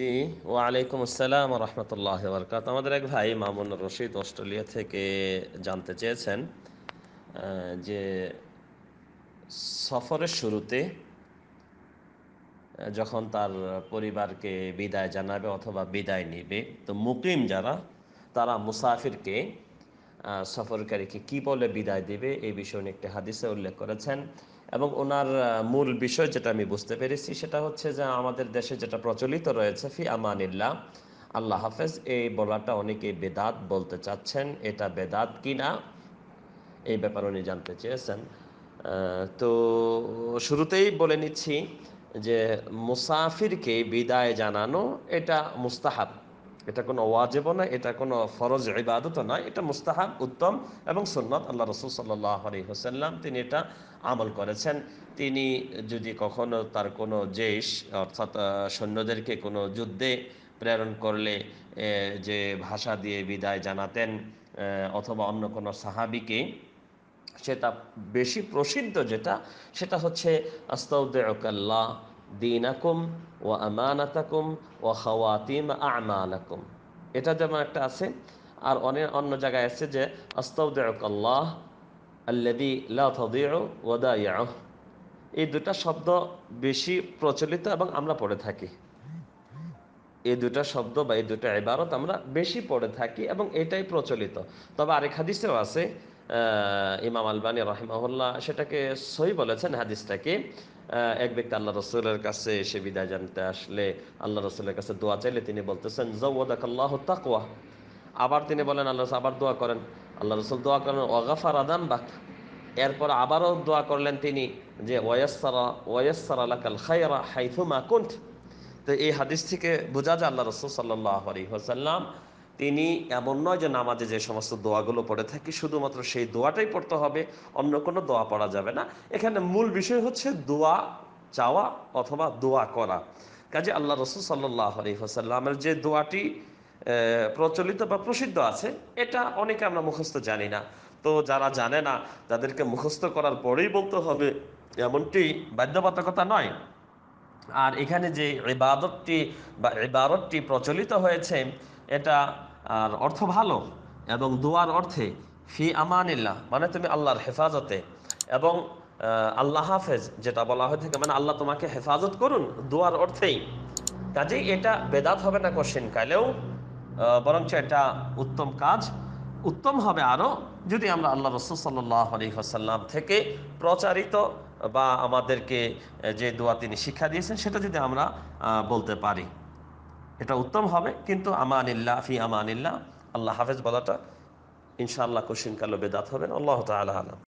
জি ওয়ালাইকুম আসসালাম রহমতুল্লাহ বরকাত আমাদের এক ভাই মামুন রশিদ অস্ট্রেলিয়া থেকে জানতে চেয়েছেন যে সফরের শুরুতে যখন তার পরিবারকে বিদায় জানাবে অথবা বিদায় নিবে তো মুকিম যারা তারা মুসাফিরকে সফরকারীকে কি বলে বিদায় দিবে এই বিষয়ে একটি হাদিসে উল্লেখ করেছেন এবং ওনার মূল বিষয় যেটা আমি বুঝতে পেরেছি সেটা হচ্ছে যে আমাদের দেশে যেটা প্রচলিত রয়েছে ফি আমানিল্লা আল্লাহ হাফেজ এই বলাটা অনেকে বেদাত বলতে চাচ্ছেন এটা বেদাত কি না এই ব্যাপার উনি জানতে চেয়েছেন তো শুরুতেই বলে নিচ্ছি যে মুসাফিরকে বিদায় জানানো এটা মুস্তাহাব এটা কোনো ওয়াজেব না এটা কোনো ফরজ ইবাদত নয় এটা মুস্তাহাব উত্তম এবং সন্ন্যত আল্লাহ রসুল সাল্লি আলী হোসাল্লাম তিনি এটা আমল করেছেন তিনি যদি কখনো তার কোনো জেশ অর্থাৎ সৈন্যদেরকে কোনো যুদ্ধে প্রেরণ করলে যে ভাষা দিয়ে বিদায় জানাতেন অথবা অন্য কোনো সাহাবিকে সেটা বেশি প্রসিদ্ধ যেটা সেটা হচ্ছে আস্তাউদ্দাহ দিনাকুম ও আমানাতাকুম ও খাওয়াতিম আমালাকুম এটা যেমন একটা আছে আর অনেক অন্য জায়গায় আছে যে আস্তৌদ্দাহ আল্লাদি ওয়াদা এই দুটা শব্দ বেশি প্রচলিত এবং আমরা পড়ে থাকি এই দুটা শব্দ বা এই দুটা ইবারত আমরা বেশি পড়ে থাকি এবং এটাই প্রচলিত তবে আরেক হাদিসেও আছে ইমাম আলবানী রহিমাহুল্লাহ সেটাকে সই বলেছেন হাদিসটাকে এক ব্যক্তি আল্লাহ রসুলের কাছে সে বিদায় জানতে আসলে আল্লাহ রসুলের কাছে দোয়া চাইলে তিনি বলতেছেন জৌদাকাল্লাহ তাকুয়া আবার তিনি বলেন আল্লাহ রসুল আবার দোয়া করেন আল্লাহ রসুল দোয়া করেন ওয়াগাফার আদান বাক এরপর আবারও দোয়া করলেন তিনি যে ওয়াসারা ওয়াসারা লাকাল খায়রা হাইথুমা কুন্ঠ তো এই হাদিস থেকে বোঝা যায় আল্লাহ রসুল সাল্লাহ আলী তিনি এমন নয় যে নামাজে যে সমস্ত দোয়াগুলো পড়ে থাকি শুধুমাত্র সেই দোয়াটাই পড়তে হবে অন্য কোনো দোয়া পড়া যাবে না এখানে মূল বিষয় হচ্ছে দোয়া চাওয়া অথবা দোয়া করা কাজে আল্লাহ রসুল সাল্লাহ আলী যে দোয়াটি প্রচলিত বা প্রসিদ্ধ আছে এটা অনেকে আমরা মুখস্থ জানি না তো যারা জানে না তাদেরকে মুখস্থ করার পরেই বলতে হবে এমনটি বাধ্যবাধকতা নয় আর এখানে যে ইবাদতটি বা ইবাদতটি প্রচলিত হয়েছে এটা আর অর্থ ভালো এবং দোয়ার অর্থে ফি আমানিল্লাহ মানে তুমি আল্লাহর হেফাজতে এবং আল্লাহ হাফেজ যেটা বলা হয়ে থাকে মানে আল্লাহ তোমাকে হেফাজত করুন দোয়ার অর্থেই কাজেই এটা বেদাত হবে না কোশ্চিন কালেও বরঞ্চ এটা উত্তম কাজ উত্তম হবে আরও যদি আমরা আল্লাহ রসুল সাল্লাহ থেকে প্রচারিত বা আমাদেরকে যে দোয়া তিনি শিক্ষা দিয়েছেন সেটা যদি আমরা বলতে পারি এটা উত্তম হবে কিন্তু আমানিল্লা ফি আমানিল্লা আল্লাহ হাফেজ বলাটা ইনশাআল্লাহ কোশিনকালো বেদাত হবেন আল্লাহ তালা আলম